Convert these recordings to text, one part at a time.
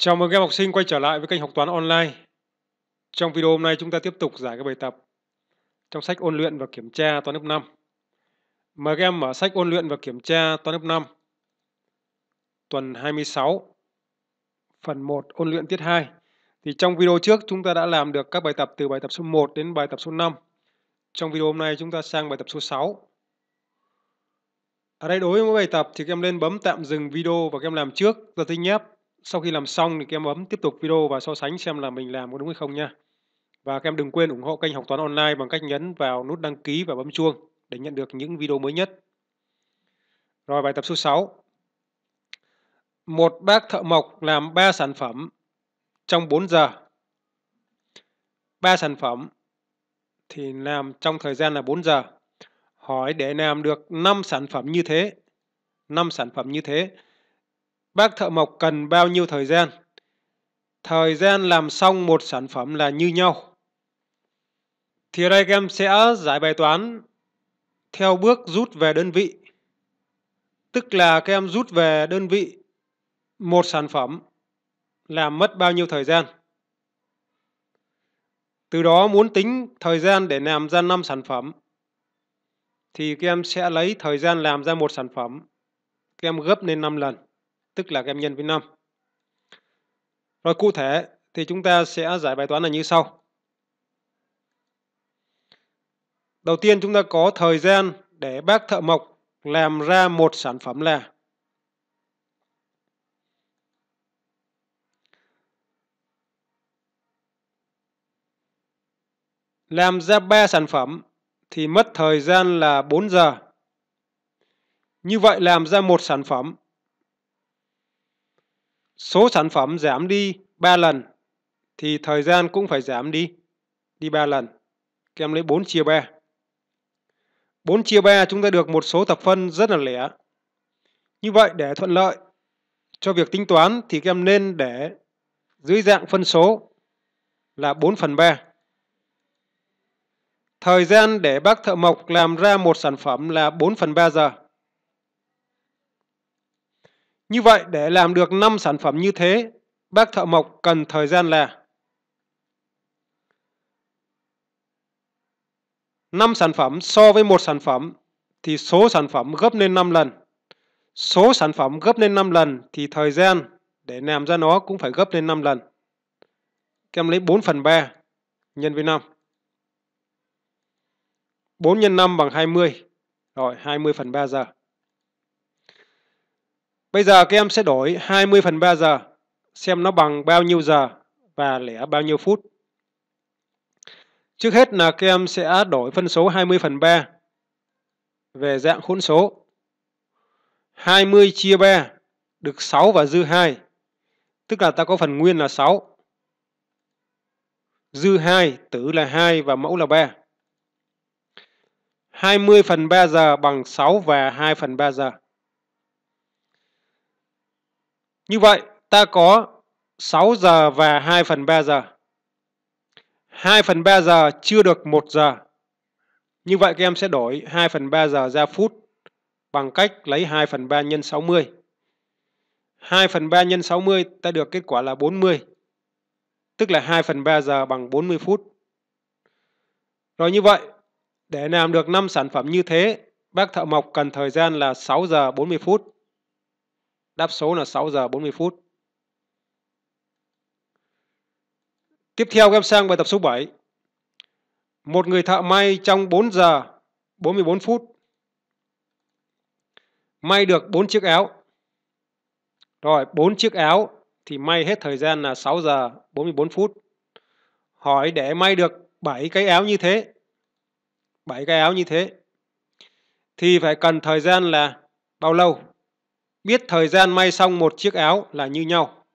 Chào mừng các em học sinh quay trở lại với kênh học toán online. Trong video hôm nay chúng ta tiếp tục giải các bài tập trong sách ôn luyện và kiểm tra toán lớp 5. Mời các em mở sách ôn luyện và kiểm tra toán lớp 5. Tuần 26 phần 1 ôn luyện tiết 2. Thì trong video trước chúng ta đã làm được các bài tập từ bài tập số 1 đến bài tập số 5. Trong video hôm nay chúng ta sang bài tập số 6. Ở đây đối với mỗi bài tập thì các em lên bấm tạm dừng video và các em làm trước ra tính nháp sau khi làm xong thì các em bấm tiếp tục video và so sánh xem là mình làm có đúng hay không nha. Và các em đừng quên ủng hộ kênh học toán online bằng cách nhấn vào nút đăng ký và bấm chuông để nhận được những video mới nhất. Rồi bài tập số 6. Một bác thợ mộc làm 3 sản phẩm trong 4 giờ. 3 sản phẩm thì làm trong thời gian là 4 giờ. Hỏi để làm được 5 sản phẩm như thế. 5 sản phẩm như thế Bác thợ mộc cần bao nhiêu thời gian? Thời gian làm xong một sản phẩm là như nhau. Thì đây em sẽ giải bài toán theo bước rút về đơn vị. Tức là các em rút về đơn vị một sản phẩm làm mất bao nhiêu thời gian. Từ đó muốn tính thời gian để làm ra 5 sản phẩm thì các em sẽ lấy thời gian làm ra một sản phẩm các em gấp lên 5 lần tức là kem nhân với 5. Rồi cụ thể thì chúng ta sẽ giải bài toán là như sau. Đầu tiên chúng ta có thời gian để bác thợ mộc làm ra một sản phẩm là Làm ra 3 sản phẩm thì mất thời gian là 4 giờ. Như vậy làm ra một sản phẩm số sản phẩm giảm đi 3 lần thì thời gian cũng phải giảm đi đi 3 lần. Các em lấy 4 chia 3. 4 chia 3 chúng ta được một số thập phân rất là lẻ. Như vậy để thuận lợi cho việc tính toán thì các em nên để dưới dạng phân số là 4 phần 3. Thời gian để bác thợ mộc làm ra một sản phẩm là 4 phần 3 giờ. Như vậy, để làm được 5 sản phẩm như thế, bác thợ mộc cần thời gian là 5 sản phẩm so với một sản phẩm thì số sản phẩm gấp lên 5 lần. Số sản phẩm gấp lên 5 lần thì thời gian để làm ra nó cũng phải gấp lên 5 lần. Các em lấy 4 phần 3 nhân với 5. 4 x 5 bằng 20. Rồi, 20 phần 3 giờ. Bây giờ các em sẽ đổi 20 phần 3 giờ, xem nó bằng bao nhiêu giờ và lẻ bao nhiêu phút. Trước hết là các em sẽ đổi phân số 20 phần 3 về dạng hỗn số. 20 chia 3 được 6 và dư 2. Tức là ta có phần nguyên là 6. Dư 2, tử là 2 và mẫu là 3. 20 phần 3 giờ bằng 6 và 2 phần 3 giờ. Như vậy ta có 6 giờ và 2 phần 3 giờ. 2 phần 3 giờ chưa được 1 giờ. Như vậy các em sẽ đổi 2 phần 3 giờ ra phút bằng cách lấy 2 phần 3 nhân 60. 2 phần 3 nhân 60 ta được kết quả là 40. Tức là 2 phần 3 giờ bằng 40 phút. Rồi như vậy, để làm được 5 sản phẩm như thế, bác thợ mộc cần thời gian là 6 giờ 40 phút. Đáp số là 6 giờ 40 phút. Tiếp theo các em sang bài tập số 7. Một người thợ may trong 4 giờ 44 phút. May được 4 chiếc áo. Rồi, 4 chiếc áo thì may hết thời gian là 6 giờ 44 phút. Hỏi để may được 7 cái áo như thế. 7 cái áo như thế thì phải cần thời gian là bao lâu? biết thời gian may xong một chiếc áo là như nhau.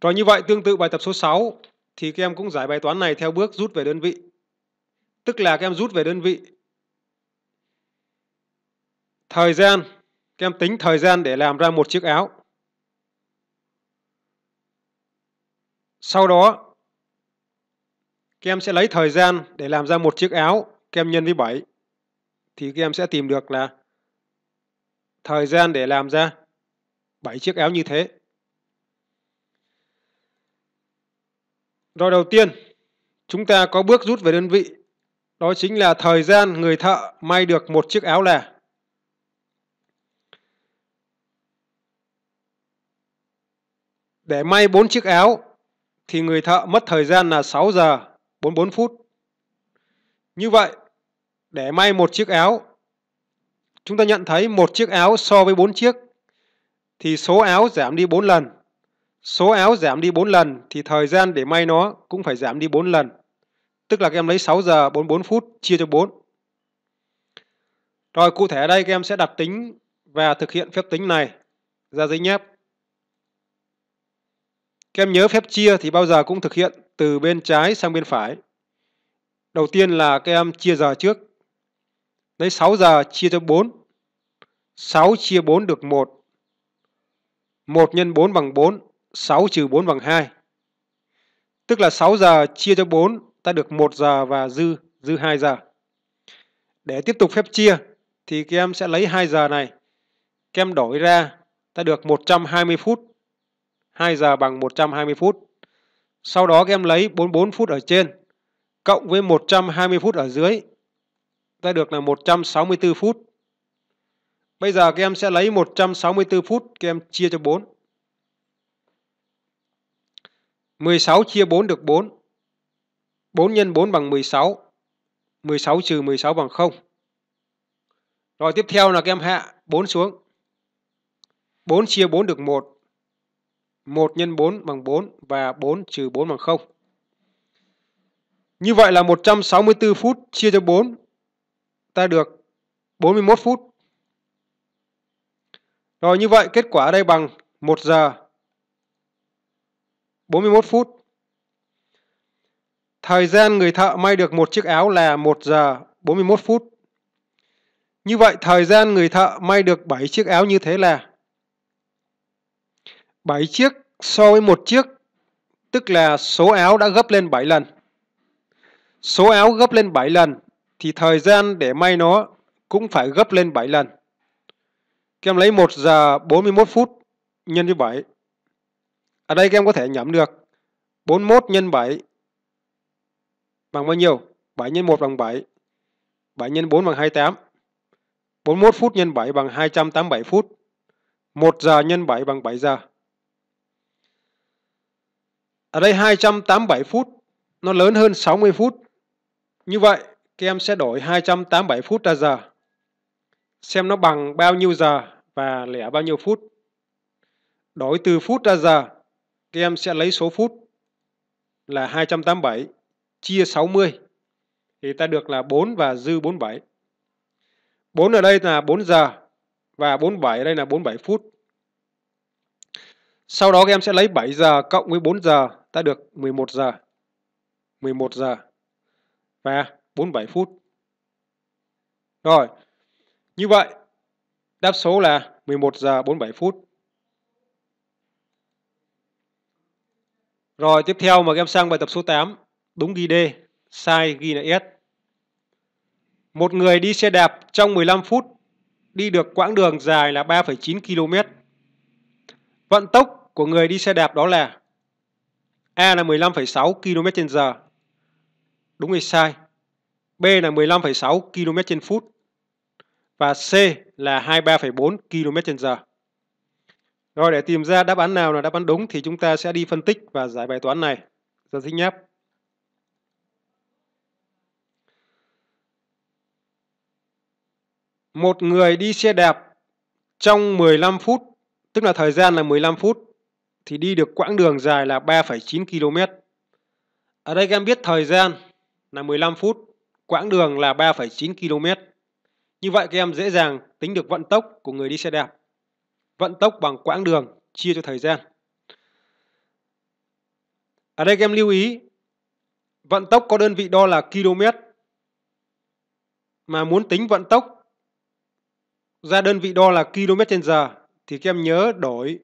Rồi như vậy tương tự bài tập số 6 thì các em cũng giải bài toán này theo bước rút về đơn vị. Tức là các em rút về đơn vị. Thời gian, các em tính thời gian để làm ra một chiếc áo. Sau đó, các em sẽ lấy thời gian để làm ra một chiếc áo, các em nhân với 7 thì các em sẽ tìm được là thời gian để làm ra 7 chiếc áo như thế. Rồi đầu tiên, chúng ta có bước rút về đơn vị. Đó chính là thời gian người thợ may được một chiếc áo là Để may 4 chiếc áo thì người thợ mất thời gian là 6 giờ 44 phút. Như vậy, để may một chiếc áo. Chúng ta nhận thấy một chiếc áo so với bốn chiếc thì số áo giảm đi 4 lần. Số áo giảm đi 4 lần thì thời gian để may nó cũng phải giảm đi 4 lần. Tức là các em lấy 6 giờ 44 phút chia cho 4. Rồi cụ thể ở đây các em sẽ đặt tính và thực hiện phép tính này ra giấy nháp. Các em nhớ phép chia thì bao giờ cũng thực hiện từ bên trái sang bên phải. Đầu tiên là các em chia giờ trước Lấy 6 giờ chia cho 4. 6 chia 4 được 1. 1 nhân 4 bằng 4. 6 trừ 4 bằng 2. Tức là 6 giờ chia cho 4 ta được 1 giờ và dư dư 2 giờ. Để tiếp tục phép chia thì các em sẽ lấy 2 giờ này. Các em đổi ra ta được 120 phút. 2 giờ bằng 120 phút. Sau đó các em lấy 44 phút ở trên cộng với 120 phút ở dưới ta được là 164 phút. Bây giờ các em sẽ lấy 164 phút các em chia cho 4. 16 chia 4 được 4. 4 nhân 4 bằng 16. 16 trừ 16 bằng 0. Rồi tiếp theo là các em hạ 4 xuống. 4 chia 4 được 1. 1 nhân 4 bằng 4 và 4 trừ 4 bằng 0. Như vậy là 164 phút chia cho 4 ta được 41 phút. Rồi như vậy kết quả ở đây bằng 1 giờ 41 phút. Thời gian người thợ may được một chiếc áo là 1 giờ 41 phút. Như vậy thời gian người thợ may được 7 chiếc áo như thế là 7 chiếc so với một chiếc tức là số áo đã gấp lên 7 lần. Số áo gấp lên 7 lần thì thời gian để may nó cũng phải gấp lên 7 lần. Các em lấy 1 giờ 41 phút nhân với 7. Ở đây các em có thể nhẩm được 41 nhân 7 bằng bao nhiêu? 7 nhân 1 bằng 7. 7 nhân 4 bằng 28. 41 phút nhân 7 bằng 287 phút. 1 giờ nhân 7 bằng 7 giờ. Ở đây 287 phút nó lớn hơn 60 phút. Như vậy các em sẽ đổi 287 phút ra giờ. Xem nó bằng bao nhiêu giờ và lẻ bao nhiêu phút. Đổi từ phút ra giờ, các em sẽ lấy số phút là 287 chia 60. Thì ta được là 4 và dư 47. 4 ở đây là 4 giờ và 47 ở đây là 47 phút. Sau đó các em sẽ lấy 7 giờ cộng với 4 giờ, ta được 11 giờ. 11 giờ. Và 47 phút. Rồi, như vậy đáp số là 11 giờ 47 phút. Rồi tiếp theo mà em sang bài tập số 8, đúng ghi D, sai ghi là S. Một người đi xe đạp trong 15 phút đi được quãng đường dài là 3,9 km. Vận tốc của người đi xe đạp đó là A là 15,6 km/h. Đúng hay sai? B là 15,6 km trên phút và C là 23,4 km trên giờ. Rồi để tìm ra đáp án nào là đáp án đúng thì chúng ta sẽ đi phân tích và giải bài toán này. Giờ thích nháp. Một người đi xe đạp trong 15 phút, tức là thời gian là 15 phút, thì đi được quãng đường dài là 3,9 km. Ở đây các em biết thời gian là 15 phút Quãng đường là 3,9 km. Như vậy các em dễ dàng tính được vận tốc của người đi xe đạp. Vận tốc bằng quãng đường chia cho thời gian. Ở đây các em lưu ý, vận tốc có đơn vị đo là km. Mà muốn tính vận tốc ra đơn vị đo là km trên giờ thì các em nhớ đổi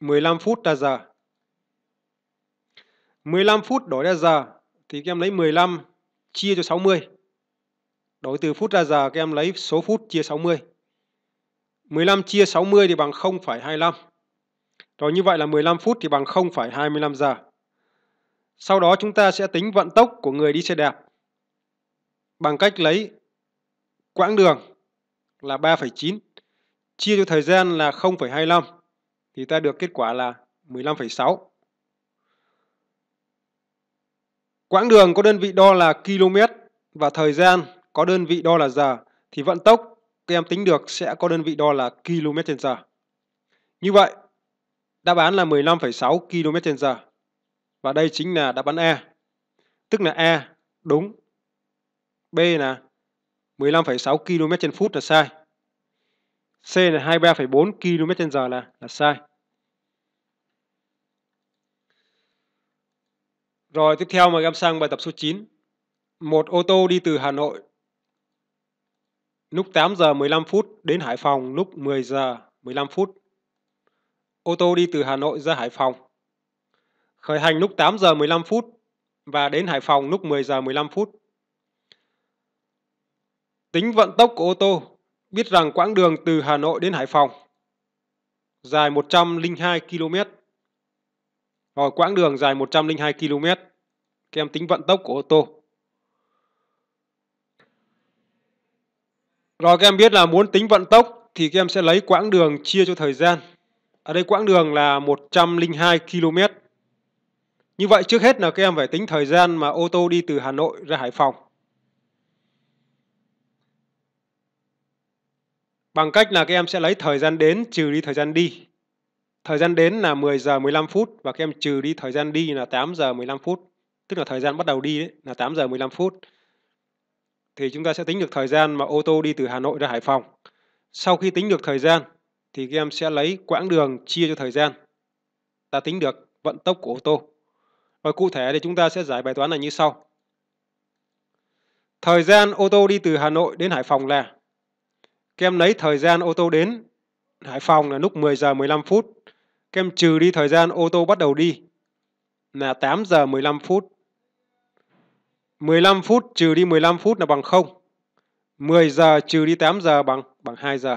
15 phút ra giờ. 15 phút đổi ra giờ thì các em lấy 15 chia cho 60. Đổi từ phút ra giờ các em lấy số phút chia 60. 15 chia 60 thì bằng 0,25. Rồi như vậy là 15 phút thì bằng 0,25 giờ. Sau đó chúng ta sẽ tính vận tốc của người đi xe đạp bằng cách lấy quãng đường là 3,9 chia cho thời gian là 0,25 thì ta được kết quả là 15,6. Quãng đường có đơn vị đo là km và thời gian có đơn vị đo là giờ thì vận tốc các em tính được sẽ có đơn vị đo là km h Như vậy, đáp án là 15,6 km h Và đây chính là đáp án e Tức là e đúng. B là 15,6 km h là sai. C là 23,4 km h là, là sai. Rồi tiếp theo mời các em sang bài tập số 9. Một ô tô đi từ Hà Nội lúc 8 giờ 15 phút đến Hải Phòng lúc 10 giờ 15 phút. Ô tô đi từ Hà Nội ra Hải Phòng. Khởi hành lúc 8 giờ 15 phút và đến Hải Phòng lúc 10 giờ 15 phút. Tính vận tốc của ô tô, biết rằng quãng đường từ Hà Nội đến Hải Phòng dài 102 km. Rồi quãng đường dài 102 km các em tính vận tốc của ô tô. Rồi các em biết là muốn tính vận tốc thì các em sẽ lấy quãng đường chia cho thời gian. Ở đây quãng đường là 102 km. Như vậy trước hết là các em phải tính thời gian mà ô tô đi từ Hà Nội ra Hải Phòng. Bằng cách là các em sẽ lấy thời gian đến trừ đi thời gian đi. Thời gian đến là 10 giờ 15 phút và các em trừ đi thời gian đi là 8 giờ 15 phút tức là thời gian bắt đầu đi đấy, là 8 giờ 15 phút. Thì chúng ta sẽ tính được thời gian mà ô tô đi từ Hà Nội ra Hải Phòng. Sau khi tính được thời gian thì các em sẽ lấy quãng đường chia cho thời gian. Ta tính được vận tốc của ô tô. Và cụ thể thì chúng ta sẽ giải bài toán này như sau. Thời gian ô tô đi từ Hà Nội đến Hải Phòng là các em lấy thời gian ô tô đến Hải Phòng là lúc 10 giờ 15 phút. Các em trừ đi thời gian ô tô bắt đầu đi là 8 giờ 15 phút 15 phút trừ đi 15 phút là bằng 0. 10 giờ trừ đi 8 giờ bằng bằng 2 giờ.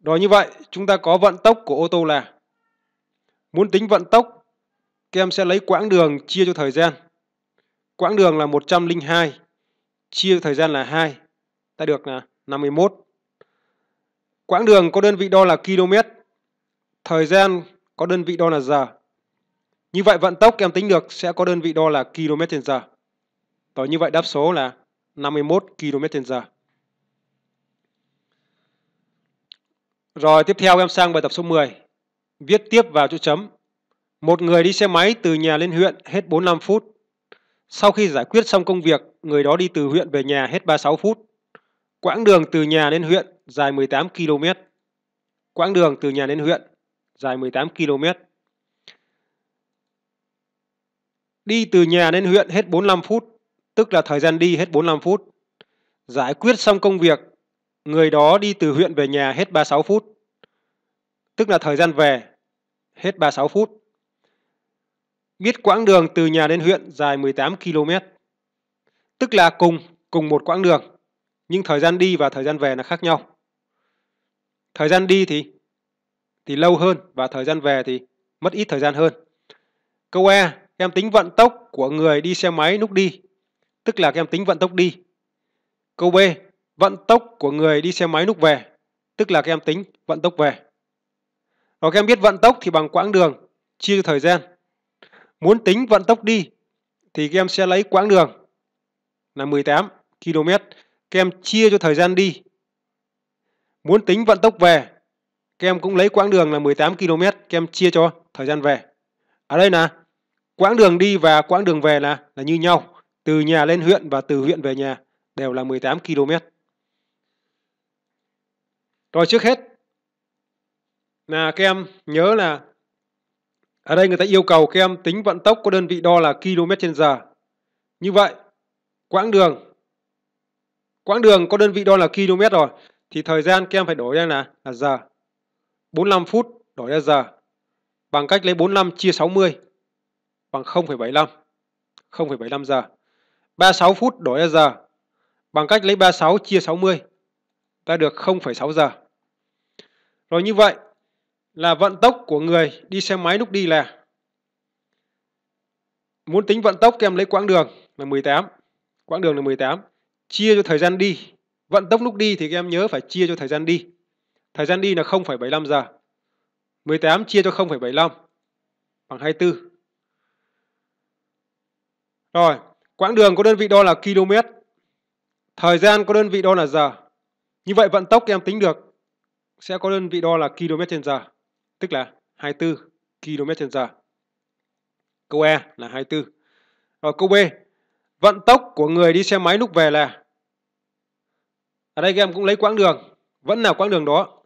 Đó như vậy, chúng ta có vận tốc của ô tô là muốn tính vận tốc, các em sẽ lấy quãng đường chia cho thời gian. Quãng đường là 102 chia thời gian là 2, ta được là 51. Quãng đường có đơn vị đo là km, thời gian có đơn vị đo là giờ. Như vậy vận tốc em tính được sẽ có đơn vị đo là km h Và như vậy đáp số là 51 km h Rồi tiếp theo em sang bài tập số 10. Viết tiếp vào chỗ chấm. Một người đi xe máy từ nhà lên huyện hết 45 phút. Sau khi giải quyết xong công việc, người đó đi từ huyện về nhà hết 36 phút. Quãng đường từ nhà lên huyện dài 18 km. Quãng đường từ nhà lên huyện dài 18 km. Đi từ nhà đến huyện hết 45 phút, tức là thời gian đi hết 45 phút. Giải quyết xong công việc, người đó đi từ huyện về nhà hết 36 phút, tức là thời gian về hết 36 phút. Biết quãng đường từ nhà đến huyện dài 18 km, tức là cùng cùng một quãng đường, nhưng thời gian đi và thời gian về là khác nhau. Thời gian đi thì thì lâu hơn và thời gian về thì mất ít thời gian hơn. Câu E em tính vận tốc của người đi xe máy lúc đi, tức là các em tính vận tốc đi. Câu B, vận tốc của người đi xe máy lúc về, tức là các em tính vận tốc về. Rồi các em biết vận tốc thì bằng quãng đường chia thời gian. Muốn tính vận tốc đi thì các em sẽ lấy quãng đường là 18 km, các em chia cho thời gian đi. Muốn tính vận tốc về, các em cũng lấy quãng đường là 18 km, các em chia cho thời gian về. Ở đây là quãng đường đi và quãng đường về là là như nhau từ nhà lên huyện và từ huyện về nhà đều là 18 km rồi trước hết là các em nhớ là ở đây người ta yêu cầu các em tính vận tốc có đơn vị đo là km trên giờ như vậy quãng đường quãng đường có đơn vị đo là km rồi thì thời gian các em phải đổi ra là, là giờ 45 phút đổi ra giờ bằng cách lấy 45 chia 60 bằng 0,75 0,75 giờ 36 phút đổi ra giờ bằng cách lấy 36 chia 60 ta được 0,6 giờ rồi như vậy là vận tốc của người đi xe máy lúc đi là muốn tính vận tốc em lấy quãng đường là 18 quãng đường là 18 chia cho thời gian đi vận tốc lúc đi thì em nhớ phải chia cho thời gian đi thời gian đi là 0,75 giờ 18 chia cho 0,75 bằng 24 rồi, quãng đường có đơn vị đo là km. Thời gian có đơn vị đo là giờ. Như vậy vận tốc em tính được sẽ có đơn vị đo là km trên giờ, tức là 24 km trên giờ. Câu E là 24. Rồi câu B, vận tốc của người đi xe máy lúc về là ở đây các em cũng lấy quãng đường, vẫn là quãng đường đó.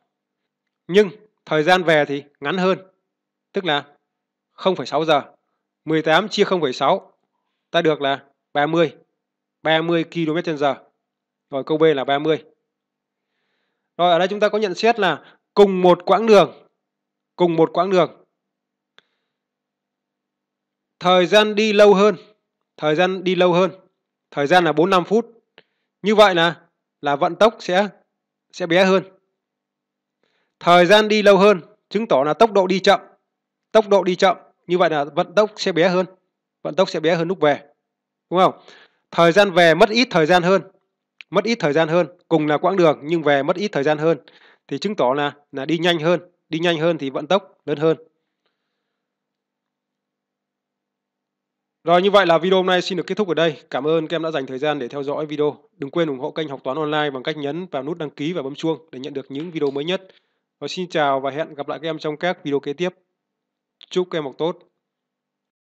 Nhưng thời gian về thì ngắn hơn, tức là 0,6 giờ. 18 chia 0,6 ta được là 30 30 km/h. Rồi câu B là 30. Rồi ở đây chúng ta có nhận xét là cùng một quãng đường cùng một quãng đường thời gian đi lâu hơn, thời gian đi lâu hơn. Thời gian là 45 phút. Như vậy là là vận tốc sẽ sẽ bé hơn. Thời gian đi lâu hơn chứng tỏ là tốc độ đi chậm. Tốc độ đi chậm, như vậy là vận tốc sẽ bé hơn vận tốc sẽ bé hơn lúc về đúng không thời gian về mất ít thời gian hơn mất ít thời gian hơn cùng là quãng đường nhưng về mất ít thời gian hơn thì chứng tỏ là là đi nhanh hơn đi nhanh hơn thì vận tốc lớn hơn Rồi như vậy là video hôm nay xin được kết thúc ở đây. Cảm ơn các em đã dành thời gian để theo dõi video. Đừng quên ủng hộ kênh Học Toán Online bằng cách nhấn vào nút đăng ký và bấm chuông để nhận được những video mới nhất. Và xin chào và hẹn gặp lại các em trong các video kế tiếp. Chúc các em học tốt.